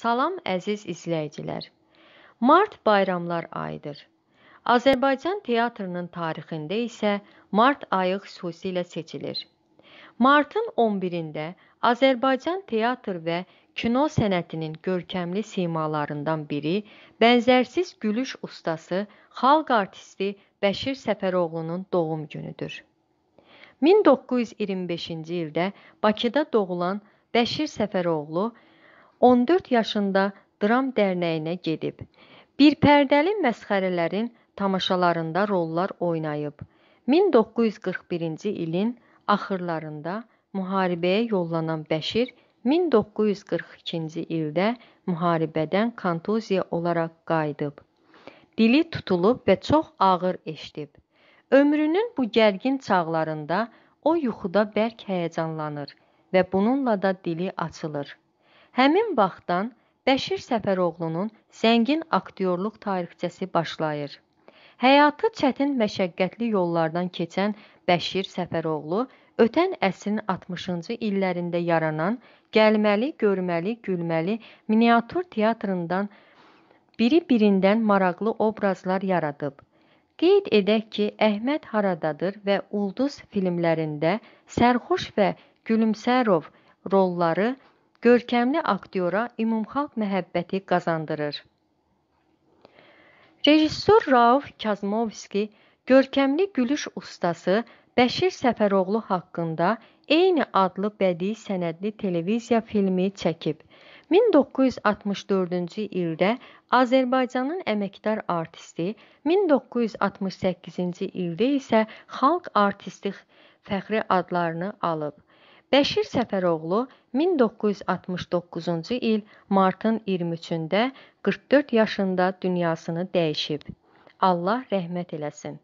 Salam əziz izləyicilər. Mart bayramlar ayıdır. Azərbaycan teatrının tarixində isə mart ayı xüsusilə seçilir. Martın 11-də Azərbaycan teatr və kino sənətinin görkəmli simalarından biri, bənzərsiz gülüş ustası, xalq artisti Bəşir Səfəroğlunun doğum günüdür. 1925-ci ildə Bakıda doğulan Bəşir Səfəroğlu 14 yaşında dram dərnəyinə gedib. Bir pərdəli məsxərələrin tamaşalarında rollar oynayıb. 1941-ci ilin axırlarında müharibəyə yollanan Bəşir 1942-ci ildə müharibədən kontuziya olaraq qayıdıb. Dili tutulub və çox ağır eşidib. Ömrünün bu gərgin çağlarında o yuxuda bərk həyəcanlanır və bununla da dili açılır. Həmin vaxtdan Bəşir Səfəroğlunun zəngin aktyorluq tarixçəsi başlayır. Həyatı çətin məşəqqətli yollardan keçən Bəşir Səfəroğlu ötən əsrin 60-cı illərində yaranan gəlməli, görməli, gülməli miniatür teatrından biri-birindən maraqlı obrazlar yaradıb. Qeyd edək ki, Əhməd Haradadır və Ulduz filmlərində sərxoş və gülümsərov rolları görkəmli aktyora ümumxalq məhəbbəti qazandırır. Rejissor Rauf Kazmovski görkəmli gülüş ustası Bəşir Səfəroğlu haqqında eyni adlı bədii sənədli televiziya filmi çəkib. 1964-cü ildə Azərbaycanın əməkdar artisti, 1968-ci ildə isə xalq artisti fəxri adlarını alıb. Bəşir Səfəroğlu 1969-cu il martın 23-də 44 yaşında dünyasını dəyişib. Allah rəhmət eləsin.